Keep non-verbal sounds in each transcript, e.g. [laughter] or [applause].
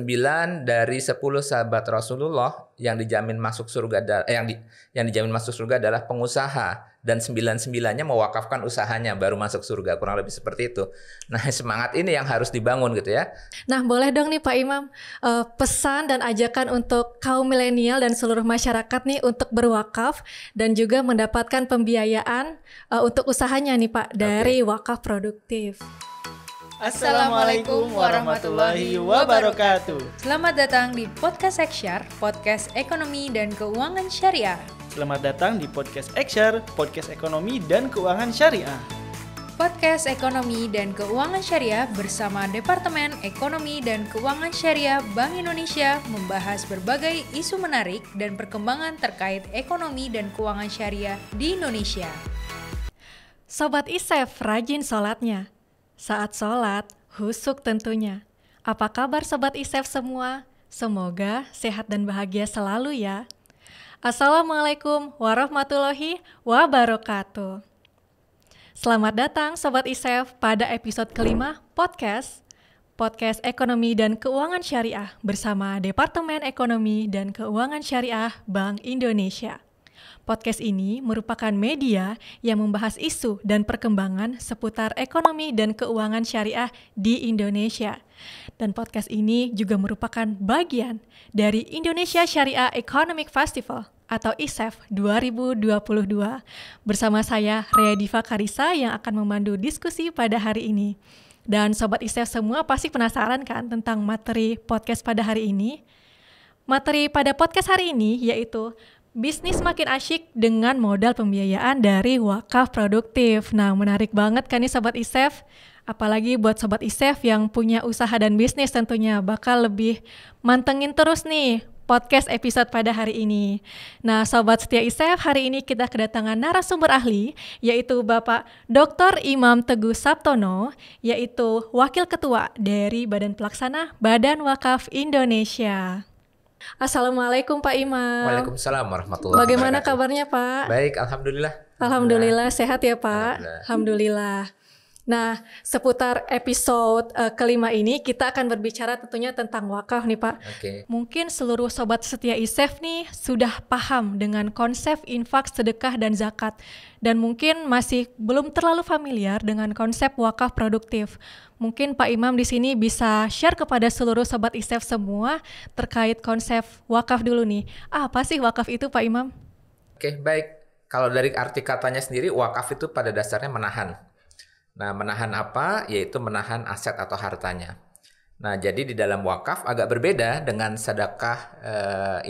9 dari 10 sahabat Rasulullah yang dijamin masuk surga eh, yang di, yang dijamin masuk surga adalah pengusaha dan 99-nya mewakafkan usahanya baru masuk surga kurang lebih seperti itu. Nah, [laughs] semangat ini yang harus dibangun gitu ya. Nah, boleh dong nih Pak Imam uh, pesan dan ajakan untuk kaum milenial dan seluruh masyarakat nih untuk berwakaf dan juga mendapatkan pembiayaan uh, untuk usahanya nih Pak dari okay. wakaf produktif. Assalamualaikum warahmatullahi wabarakatuh. Selamat datang di podcast Ekshar, podcast ekonomi dan keuangan syariah. Selamat datang di podcast Ekshar, podcast ekonomi dan keuangan syariah. Podcast Ekonomi dan Keuangan Syariah bersama Departemen Ekonomi dan Keuangan Syariah Bank Indonesia membahas berbagai isu menarik dan perkembangan terkait ekonomi dan keuangan syariah di Indonesia. Sobat Isef, rajin sholatnya. Saat sholat, husuk tentunya. Apa kabar Sobat Isef semua? Semoga sehat dan bahagia selalu ya. Assalamualaikum warahmatullahi wabarakatuh. Selamat datang Sobat Isef pada episode kelima podcast Podcast Ekonomi dan Keuangan Syariah bersama Departemen Ekonomi dan Keuangan Syariah Bank Indonesia. Podcast ini merupakan media yang membahas isu dan perkembangan seputar ekonomi dan keuangan syariah di Indonesia. Dan podcast ini juga merupakan bagian dari Indonesia Syariah Economic Festival atau ISEF 2022 bersama saya Rea Diva Karisa yang akan memandu diskusi pada hari ini. Dan Sobat ISEF semua pasti penasaran kan tentang materi podcast pada hari ini? Materi pada podcast hari ini yaitu Bisnis makin asyik dengan modal pembiayaan dari wakaf produktif. Nah, menarik banget kan nih Sobat ISEF? Apalagi buat Sobat ISEF yang punya usaha dan bisnis tentunya bakal lebih mantengin terus nih podcast episode pada hari ini. Nah, Sobat Setia ISEF, hari ini kita kedatangan narasumber ahli, yaitu Bapak Dr. Imam Teguh sabtono yaitu Wakil Ketua dari Badan Pelaksana Badan Wakaf Indonesia. Assalamualaikum Pak Imam. Waalaikumsalam warahmatullahi Bagaimana kabarnya Pak? Baik, alhamdulillah. Alhamdulillah sehat ya Pak. Alhamdulillah. alhamdulillah. Nah, seputar episode uh, kelima ini kita akan berbicara tentunya tentang wakaf nih Pak. Okay. Mungkin seluruh sobat setia ISEF nih sudah paham dengan konsep infak, sedekah dan zakat dan mungkin masih belum terlalu familiar dengan konsep wakaf produktif. Mungkin Pak Imam di sini bisa share kepada seluruh sobat ISEF semua terkait konsep wakaf dulu nih. Ah, apa sih wakaf itu Pak Imam? Oke, okay, baik. Kalau dari arti katanya sendiri wakaf itu pada dasarnya menahan Nah, menahan apa? Yaitu menahan aset atau hartanya. Nah, jadi di dalam wakaf agak berbeda dengan sedekah e,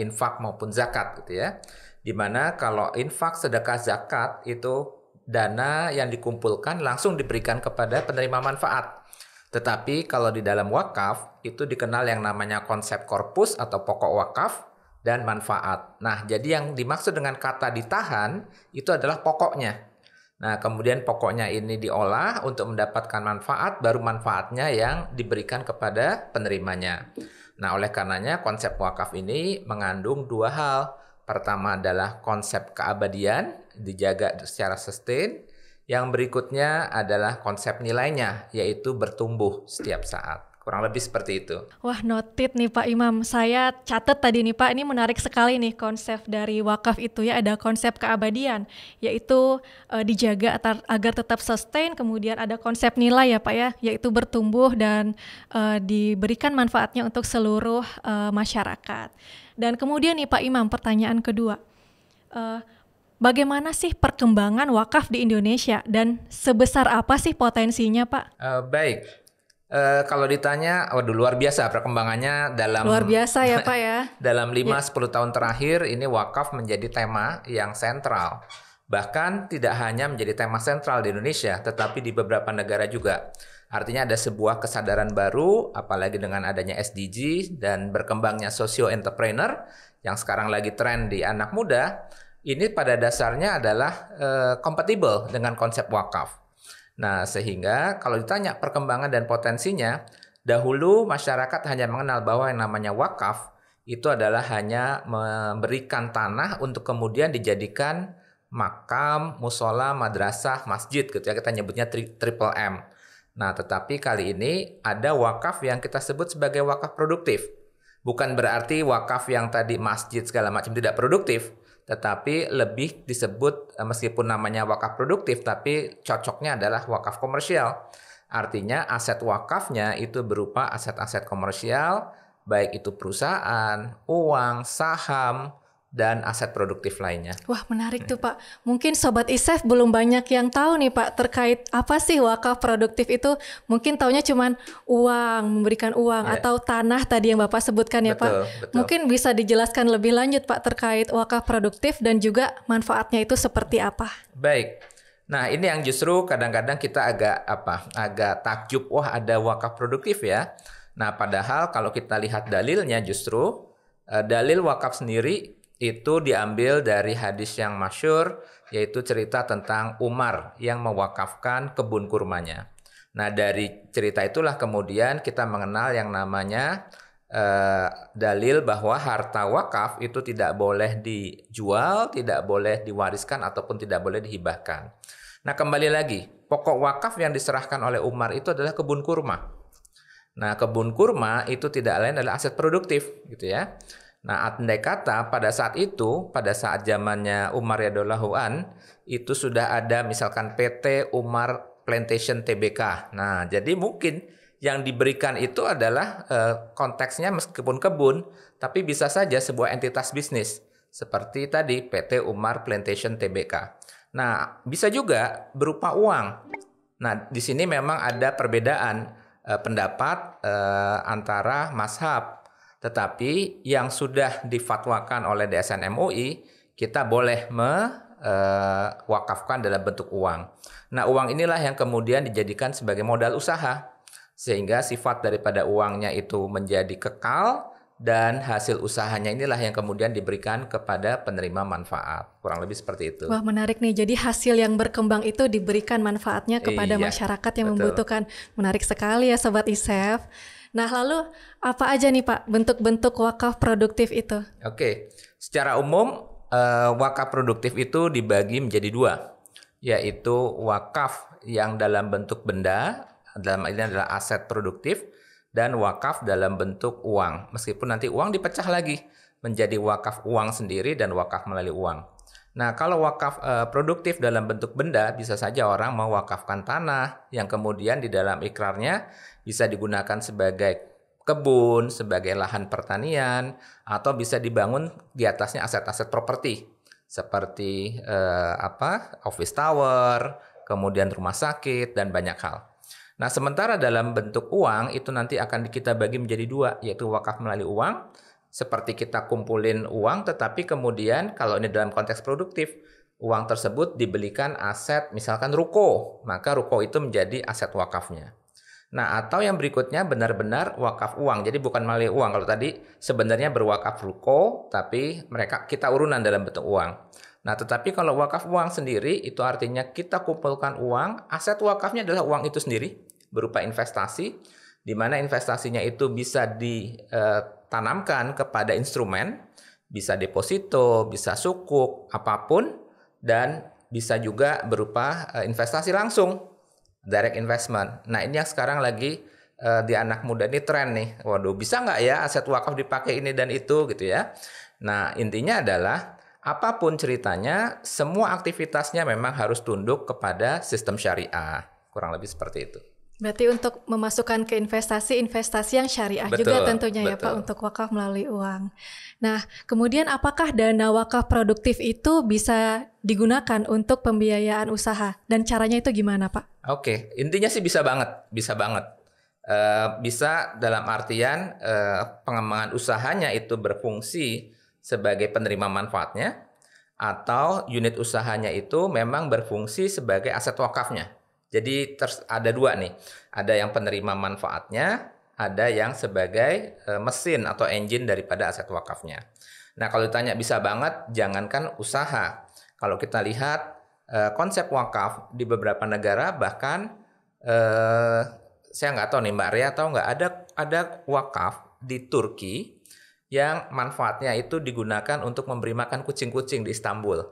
infak maupun zakat gitu ya. Dimana kalau infak, sedekah, zakat itu dana yang dikumpulkan langsung diberikan kepada penerima manfaat. Tetapi kalau di dalam wakaf itu dikenal yang namanya konsep korpus atau pokok wakaf dan manfaat. Nah, jadi yang dimaksud dengan kata ditahan itu adalah pokoknya Nah, kemudian pokoknya ini diolah untuk mendapatkan manfaat, baru manfaatnya yang diberikan kepada penerimanya. Nah, oleh karenanya konsep wakaf ini mengandung dua hal. Pertama adalah konsep keabadian, dijaga secara sustain. Yang berikutnya adalah konsep nilainya, yaitu bertumbuh setiap saat. Kurang lebih seperti itu. Wah, noted nih Pak Imam. Saya catat tadi nih Pak, ini menarik sekali nih konsep dari wakaf itu ya, ada konsep keabadian, yaitu e, dijaga atar, agar tetap sustain, kemudian ada konsep nilai ya Pak ya, yaitu bertumbuh dan e, diberikan manfaatnya untuk seluruh e, masyarakat. Dan kemudian nih Pak Imam, pertanyaan kedua. E, Bagaimana sih perkembangan wakaf di Indonesia dan sebesar apa sih potensinya, Pak? Uh, baik, Uh, kalau ditanya, waduh luar biasa perkembangannya dalam luar biasa ya pak ya. [laughs] dalam lima 10 ya. tahun terakhir ini wakaf menjadi tema yang sentral. Bahkan tidak hanya menjadi tema sentral di Indonesia, tetapi di beberapa negara juga. Artinya ada sebuah kesadaran baru, apalagi dengan adanya SDG dan berkembangnya socio entrepreneur yang sekarang lagi tren di anak muda. Ini pada dasarnya adalah kompatibel eh, uh, dengan konsep wakaf. Nah, sehingga kalau ditanya perkembangan dan potensinya, dahulu masyarakat hanya mengenal bahwa yang namanya wakaf itu adalah hanya memberikan tanah untuk kemudian dijadikan makam, musola, madrasah, masjid gitu ya kita nyebutnya tri triple M. Nah, tetapi kali ini ada wakaf yang kita sebut sebagai wakaf produktif. Bukan berarti wakaf yang tadi masjid segala macam tidak produktif, tetapi lebih disebut eh, meskipun namanya wakaf produktif tapi cocoknya adalah wakaf komersial. Artinya aset wakafnya itu berupa aset-aset komersial baik itu perusahaan, uang, saham, dan aset produktif lainnya. Wah menarik tuh Pak. Mungkin Sobat ISEF belum banyak yang tahu nih Pak terkait apa sih wakaf produktif itu. Mungkin taunya cuma uang, memberikan uang yeah. atau tanah tadi yang Bapak sebutkan ya Pak. Betul. Mungkin bisa dijelaskan lebih lanjut Pak terkait wakaf produktif dan juga manfaatnya itu seperti apa. Baik. Nah ini yang justru kadang-kadang kita agak apa agak takjub wah ada wakaf produktif ya. Nah padahal kalau kita lihat dalilnya justru eh, dalil wakaf sendiri itu diambil dari hadis yang masyur yaitu cerita tentang Umar yang mewakafkan kebun kurmanya. Nah dari cerita itulah kemudian kita mengenal yang namanya eh, dalil bahwa harta wakaf itu tidak boleh dijual, tidak boleh diwariskan ataupun tidak boleh dihibahkan. Nah kembali lagi pokok wakaf yang diserahkan oleh Umar itu adalah kebun kurma. Nah kebun kurma itu tidak lain adalah aset produktif gitu ya. Nah, andai kata pada saat itu, pada saat zamannya Umar radhiyallahu an, itu sudah ada misalkan PT Umar Plantation Tbk. Nah, jadi mungkin yang diberikan itu adalah eh, konteksnya meskipun kebun, tapi bisa saja sebuah entitas bisnis seperti tadi PT Umar Plantation Tbk. Nah, bisa juga berupa uang. Nah, di sini memang ada perbedaan eh, pendapat eh, antara mashab tetapi yang sudah difatwakan oleh DSN MUI, kita boleh mewakafkan eh, dalam bentuk uang. Nah, uang inilah yang kemudian dijadikan sebagai modal usaha. Sehingga sifat daripada uangnya itu menjadi kekal dan hasil usahanya inilah yang kemudian diberikan kepada penerima manfaat. Kurang lebih seperti itu. Wah, menarik nih. Jadi hasil yang berkembang itu diberikan manfaatnya kepada iya, masyarakat yang betul. membutuhkan. Menarik sekali ya sobat ISEF. Nah, lalu apa aja nih Pak bentuk-bentuk wakaf produktif itu? Oke, secara umum eh, wakaf produktif itu dibagi menjadi dua, yaitu wakaf yang dalam bentuk benda, dalam ini adalah aset produktif, dan wakaf dalam bentuk uang. Meskipun nanti uang dipecah lagi menjadi wakaf uang sendiri dan wakaf melalui uang. Nah, kalau wakaf e, produktif dalam bentuk benda, bisa saja orang mewakafkan tanah yang kemudian di dalam ikrarnya bisa digunakan sebagai kebun, sebagai lahan pertanian, atau bisa dibangun di atasnya aset-aset properti seperti e, apa office tower, kemudian rumah sakit dan banyak hal. Nah, sementara dalam bentuk uang itu nanti akan kita bagi menjadi dua, yaitu wakaf melalui uang seperti kita kumpulin uang tetapi kemudian kalau ini dalam konteks produktif uang tersebut dibelikan aset misalkan ruko maka ruko itu menjadi aset wakafnya Nah, atau yang berikutnya benar-benar wakaf uang. Jadi bukan melalui uang. Kalau tadi sebenarnya berwakaf ruko, tapi mereka kita urunan dalam bentuk uang. Nah, tetapi kalau wakaf uang sendiri itu artinya kita kumpulkan uang, aset wakafnya adalah uang itu sendiri berupa investasi di mana investasinya itu bisa di eh, tanamkan kepada instrumen, bisa deposito, bisa sukuk, apapun, dan bisa juga berupa eh, investasi langsung, direct investment. Nah ini yang sekarang lagi eh, di anak muda ini tren nih, waduh bisa nggak ya aset wakaf dipakai ini dan itu gitu ya. Nah intinya adalah apapun ceritanya, semua aktivitasnya memang harus tunduk kepada sistem syariah. Kurang lebih seperti itu. Berarti untuk memasukkan ke investasi, investasi yang syariah betul, juga tentunya betul. ya Pak untuk wakaf melalui uang. Nah, kemudian apakah dana wakaf produktif itu bisa digunakan untuk pembiayaan usaha dan caranya itu gimana Pak? Oke, intinya sih bisa banget, bisa banget. Uh, bisa dalam artian uh, pengembangan usahanya itu berfungsi sebagai penerima manfaatnya atau unit usahanya itu memang berfungsi sebagai aset wakafnya. Jadi terus ada dua nih, ada yang penerima manfaatnya, ada yang sebagai eh, mesin atau engine daripada aset wakafnya. Nah kalau ditanya bisa banget, jangankan usaha. Kalau kita lihat e, konsep wakaf di beberapa negara bahkan e, saya nggak tahu nih Mbak Ria tahu nggak ada ada wakaf di Turki yang manfaatnya itu digunakan untuk memberi makan kucing-kucing di Istanbul.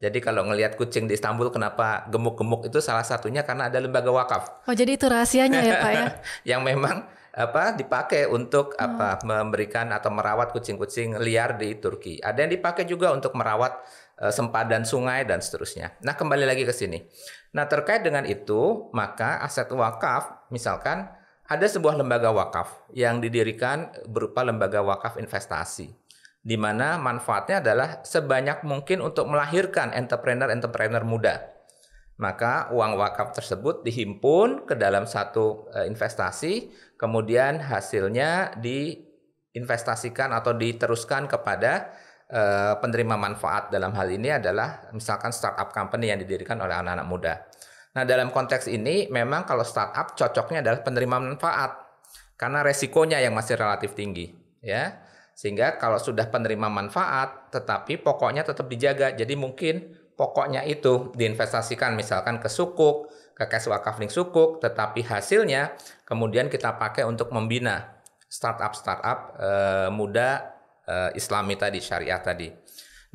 Jadi kalau ngelihat kucing di Istanbul kenapa gemuk-gemuk itu salah satunya karena ada lembaga wakaf. Oh, jadi itu rahasianya ya, Pak ya. [laughs] yang memang apa dipakai untuk oh. apa memberikan atau merawat kucing-kucing liar di Turki. Ada yang dipakai juga untuk merawat uh, sempadan sungai dan seterusnya. Nah, kembali lagi ke sini. Nah, terkait dengan itu, maka aset wakaf misalkan ada sebuah lembaga wakaf yang didirikan berupa lembaga wakaf investasi di mana manfaatnya adalah sebanyak mungkin untuk melahirkan entrepreneur-entrepreneur muda. Maka uang wakaf tersebut dihimpun ke dalam satu eh, investasi, kemudian hasilnya diinvestasikan atau diteruskan kepada eh, penerima manfaat dalam hal ini adalah misalkan startup company yang didirikan oleh anak-anak muda. Nah, dalam konteks ini memang kalau startup cocoknya adalah penerima manfaat karena resikonya yang masih relatif tinggi, ya. Sehingga kalau sudah penerima manfaat, tetapi pokoknya tetap dijaga. Jadi mungkin pokoknya itu diinvestasikan misalkan ke sukuk, ke cash link sukuk, tetapi hasilnya kemudian kita pakai untuk membina startup-startup e, eh, muda e, islami tadi, syariah tadi.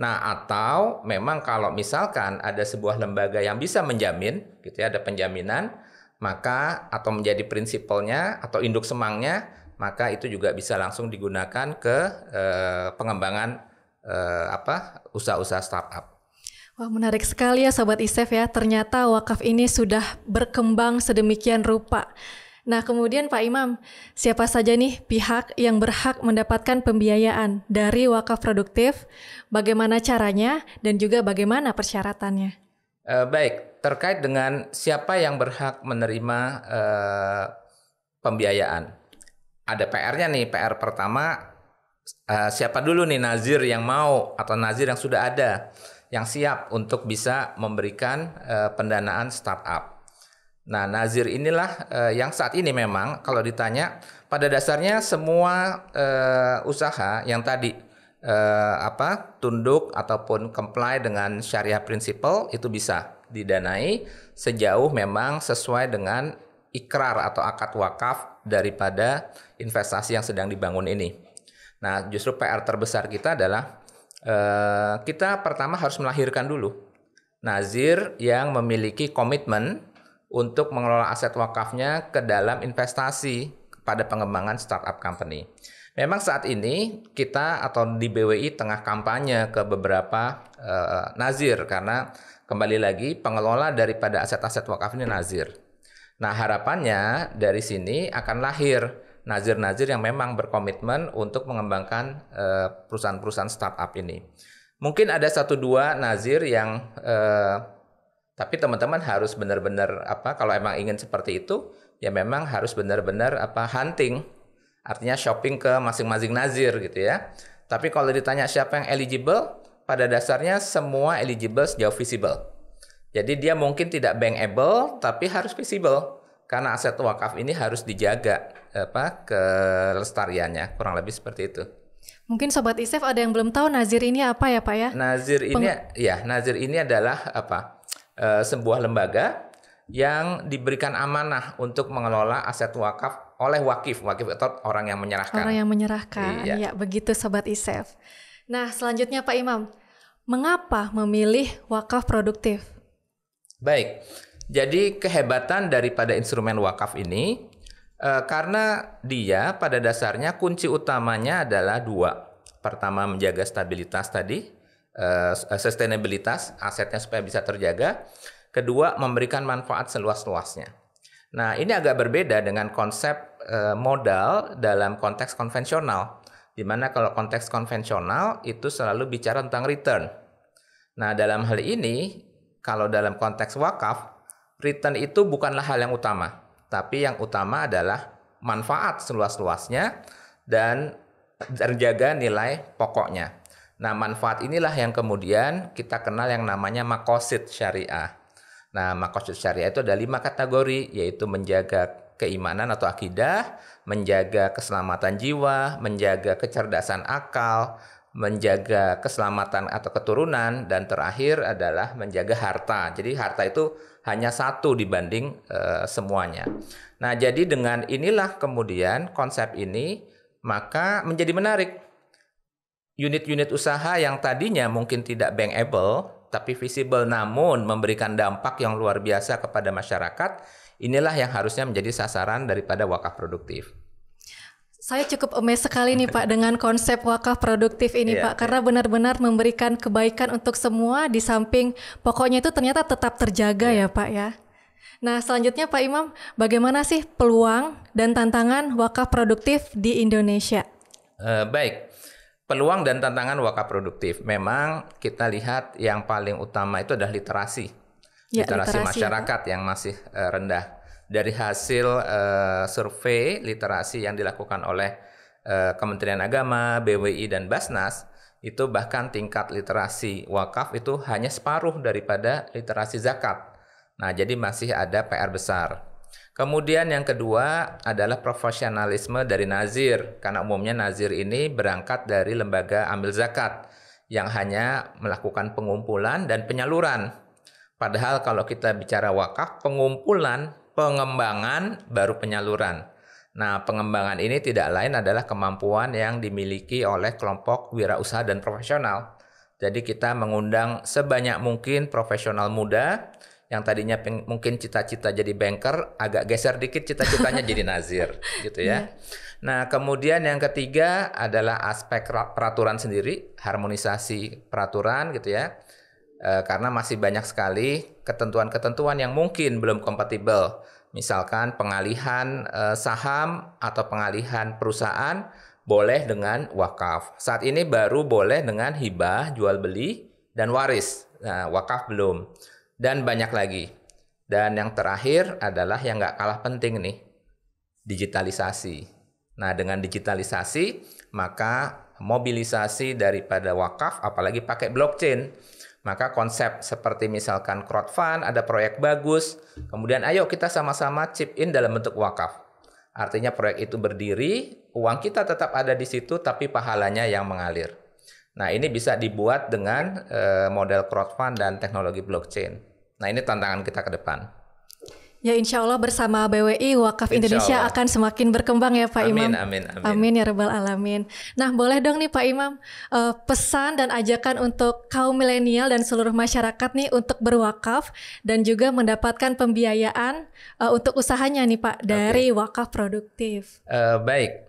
Nah, atau memang kalau misalkan ada sebuah lembaga yang bisa menjamin, gitu ya, ada penjaminan, maka atau menjadi prinsipalnya atau induk semangnya, maka itu juga bisa langsung digunakan ke eh, pengembangan eh, apa usaha-usaha startup. Wah menarik sekali ya Sobat Isef ya, ternyata wakaf ini sudah berkembang sedemikian rupa. Nah kemudian Pak Imam, siapa saja nih pihak yang berhak mendapatkan pembiayaan dari wakaf produktif, bagaimana caranya dan juga bagaimana persyaratannya? Eh, baik, terkait dengan siapa yang berhak menerima eh, pembiayaan ada PR-nya nih. PR pertama uh, siapa dulu nih nazir yang mau atau nazir yang sudah ada yang siap untuk bisa memberikan uh, pendanaan startup. Nah, nazir inilah uh, yang saat ini memang kalau ditanya pada dasarnya semua uh, usaha yang tadi uh, apa tunduk ataupun comply dengan syariah prinsipal itu bisa didanai sejauh memang sesuai dengan ikrar atau akad wakaf daripada investasi yang sedang dibangun ini. Nah, justru PR terbesar kita adalah eh, kita pertama harus melahirkan dulu nazir yang memiliki komitmen untuk mengelola aset wakafnya ke dalam investasi pada pengembangan startup company. Memang saat ini kita atau di BWI tengah kampanye ke beberapa eh, nazir karena kembali lagi pengelola daripada aset-aset wakaf ini nazir. Nah, harapannya dari sini akan lahir nazir-nazir yang memang berkomitmen untuk mengembangkan eh, perusahaan-perusahaan startup ini. Mungkin ada satu dua nazir yang eh, tapi teman-teman harus benar-benar apa kalau emang ingin seperti itu ya memang harus benar-benar apa hunting artinya shopping ke masing-masing nazir gitu ya. Tapi kalau ditanya siapa yang eligible, pada dasarnya semua eligible sejauh visible. Jadi dia mungkin tidak bankable tapi harus visible karena aset wakaf ini harus dijaga apa kelestariannya kurang lebih seperti itu. Mungkin sobat Isef ada yang belum tahu nazir ini apa ya Pak ya? Nazir ini Peng ya nazir ini adalah apa? E, sebuah lembaga yang diberikan amanah untuk mengelola aset wakaf oleh wakif, wakif atau orang yang menyerahkan. Orang yang menyerahkan. Iya, ya, begitu sobat Isef. Nah, selanjutnya Pak Imam, mengapa memilih wakaf produktif? Baik. Jadi kehebatan daripada instrumen wakaf ini e, karena dia pada dasarnya kunci utamanya adalah dua. Pertama menjaga stabilitas tadi, e, sustainabilitas asetnya supaya bisa terjaga. Kedua memberikan manfaat seluas-luasnya. Nah ini agak berbeda dengan konsep e, modal dalam konteks konvensional. di mana kalau konteks konvensional itu selalu bicara tentang return. Nah dalam hal ini kalau dalam konteks wakaf, return itu bukanlah hal yang utama, tapi yang utama adalah manfaat seluas-luasnya dan terjaga nilai pokoknya. Nah, manfaat inilah yang kemudian kita kenal yang namanya makosid syariah. Nah, makosid syariah itu ada lima kategori, yaitu menjaga keimanan atau akidah, menjaga keselamatan jiwa, menjaga kecerdasan akal, menjaga keselamatan atau keturunan dan terakhir adalah menjaga harta. Jadi harta itu hanya satu dibanding e, semuanya. Nah, jadi dengan inilah kemudian konsep ini maka menjadi menarik. Unit-unit usaha yang tadinya mungkin tidak bankable tapi visible namun memberikan dampak yang luar biasa kepada masyarakat, inilah yang harusnya menjadi sasaran daripada wakaf produktif. Saya cukup amazed sekali nih Pak dengan konsep wakaf produktif ini yeah, Pak iya. karena benar-benar memberikan kebaikan untuk semua di samping pokoknya itu ternyata tetap terjaga yeah. ya Pak ya. Nah, selanjutnya Pak Imam, bagaimana sih peluang dan tantangan wakaf produktif di Indonesia? Uh, baik. Peluang dan tantangan wakaf produktif. Memang kita lihat yang paling utama itu adalah literasi. Ya, literasi, literasi ya, masyarakat ya. yang masih eh, rendah dari hasil uh, survei literasi yang dilakukan oleh uh, Kementerian Agama, BWI dan Basnas itu bahkan tingkat literasi wakaf itu hanya separuh daripada literasi zakat. Nah, jadi masih ada PR besar. Kemudian yang kedua adalah profesionalisme dari nazir karena umumnya nazir ini berangkat dari lembaga ambil zakat yang hanya melakukan pengumpulan dan penyaluran. Padahal kalau kita bicara wakaf, pengumpulan pengembangan baru penyaluran. Nah, pengembangan ini tidak lain adalah kemampuan yang dimiliki oleh kelompok wirausaha dan profesional. Jadi kita mengundang sebanyak mungkin profesional muda yang tadinya mungkin cita-cita jadi banker agak geser dikit cita-citanya jadi [laughs] nazir gitu ya. Iya. Nah, kemudian yang ketiga adalah aspek peraturan sendiri, harmonisasi peraturan gitu ya. E, karena masih banyak sekali ketentuan-ketentuan yang mungkin belum kompatibel misalkan pengalihan eh, saham atau pengalihan perusahaan boleh dengan wakaf. Saat ini baru boleh dengan hibah, jual beli, dan waris. Nah, wakaf belum. Dan banyak lagi. Dan yang terakhir adalah yang nggak kalah penting nih, digitalisasi. Nah, dengan digitalisasi, maka mobilisasi daripada wakaf, apalagi pakai blockchain, maka konsep seperti misalkan crowdfund, ada proyek bagus, kemudian ayo kita sama-sama chip in dalam bentuk wakaf. Artinya proyek itu berdiri, uang kita tetap ada di situ tapi pahalanya yang mengalir. Nah, ini bisa dibuat dengan eh, model crowdfund dan teknologi blockchain. Nah, ini tantangan kita ke depan. Ya insya Allah bersama BWI Wakaf Indonesia akan semakin berkembang ya Pak amin, Imam. Amin, amin, amin. ya Rabbal Alamin. Nah boleh dong nih Pak Imam uh, pesan dan ajakan untuk kaum milenial dan seluruh masyarakat nih untuk berwakaf dan juga mendapatkan pembiayaan uh, untuk usahanya nih Pak dari okay. wakaf produktif. Uh, baik,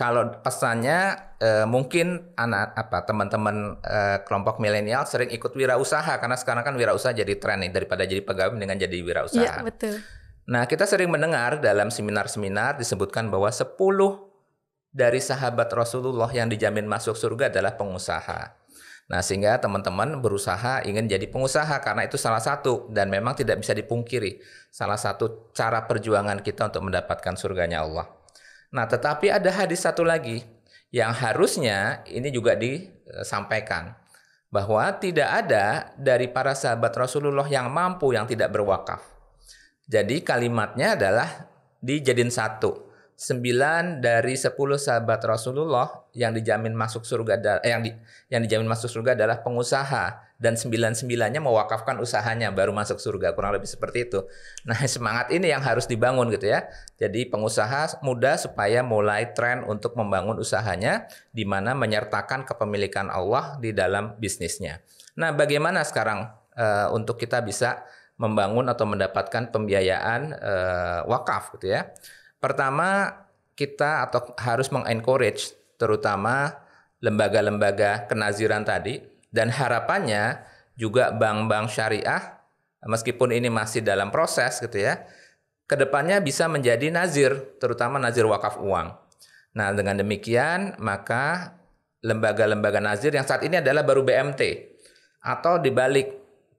kalau pesannya eh, mungkin anak apa teman-teman eh, kelompok milenial sering ikut wirausaha karena sekarang kan wirausaha jadi tren nih daripada jadi pegawai dengan jadi wirausaha. Iya, betul. Nah, kita sering mendengar dalam seminar-seminar disebutkan bahwa 10 dari sahabat Rasulullah yang dijamin masuk surga adalah pengusaha. Nah, sehingga teman-teman berusaha ingin jadi pengusaha karena itu salah satu dan memang tidak bisa dipungkiri salah satu cara perjuangan kita untuk mendapatkan surganya Allah. Nah, tetapi ada hadis satu lagi yang harusnya ini juga disampaikan bahwa tidak ada dari para sahabat Rasulullah yang mampu yang tidak berwakaf. Jadi kalimatnya adalah dijadiin satu. Sembilan dari sepuluh sahabat Rasulullah yang dijamin masuk surga eh, yang di, yang dijamin masuk surga adalah pengusaha dan sembilan sembilannya mewakafkan usahanya baru masuk surga kurang lebih seperti itu. Nah, [laughs] semangat ini yang harus dibangun gitu ya. Jadi pengusaha muda supaya mulai tren untuk membangun usahanya di mana menyertakan kepemilikan Allah di dalam bisnisnya. Nah, bagaimana sekarang e, untuk kita bisa membangun atau mendapatkan pembiayaan e, wakaf gitu ya? Pertama, kita atau harus mengencourage terutama lembaga-lembaga kenaziran tadi dan harapannya juga bank-bank syariah meskipun ini masih dalam proses gitu ya, kedepannya bisa menjadi nazir, terutama nazir wakaf uang. Nah dengan demikian maka lembaga-lembaga nazir yang saat ini adalah baru BMT atau dibalik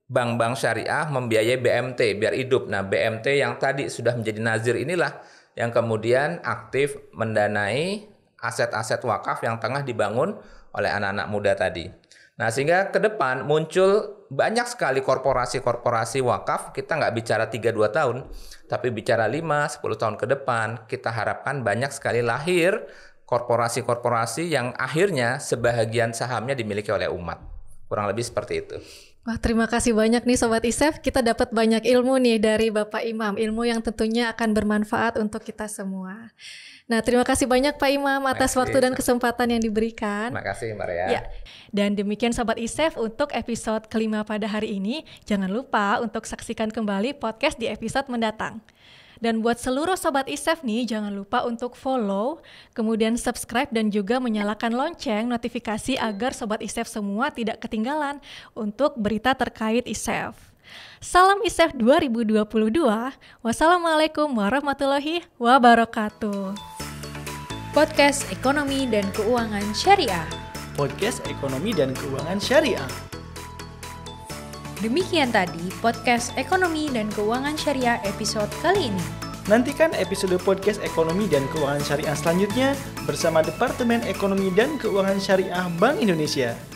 bank-bank syariah membiayai BMT biar hidup. Nah BMT yang tadi sudah menjadi nazir inilah yang kemudian aktif mendanai aset-aset wakaf yang tengah dibangun oleh anak-anak muda tadi. Nah sehingga ke depan muncul banyak sekali korporasi-korporasi wakaf, kita nggak bicara 3-2 tahun, tapi bicara 5-10 tahun ke depan, kita harapkan banyak sekali lahir korporasi-korporasi yang akhirnya sebahagian sahamnya dimiliki oleh umat. Kurang lebih seperti itu. Wah, terima kasih banyak nih Sobat Isef. Kita dapat banyak ilmu nih dari Bapak Imam. Ilmu yang tentunya akan bermanfaat untuk kita semua. Nah, terima kasih banyak Pak Imam atas waktu dan kesempatan yang diberikan. Terima kasih, Maria. Ya. Dan demikian Sobat ISEF untuk episode kelima pada hari ini. Jangan lupa untuk saksikan kembali podcast di episode mendatang. Dan buat seluruh Sobat ISEF nih, jangan lupa untuk follow, kemudian subscribe dan juga menyalakan lonceng notifikasi agar Sobat ISEF semua tidak ketinggalan untuk berita terkait ISEF. Salam ISEF 2022. Wassalamualaikum warahmatullahi wabarakatuh. Podcast Ekonomi dan Keuangan Syariah. Podcast Ekonomi dan Keuangan Syariah. Demikian tadi podcast Ekonomi dan Keuangan Syariah episode kali ini. Nantikan episode podcast Ekonomi dan Keuangan Syariah selanjutnya bersama Departemen Ekonomi dan Keuangan Syariah Bank Indonesia.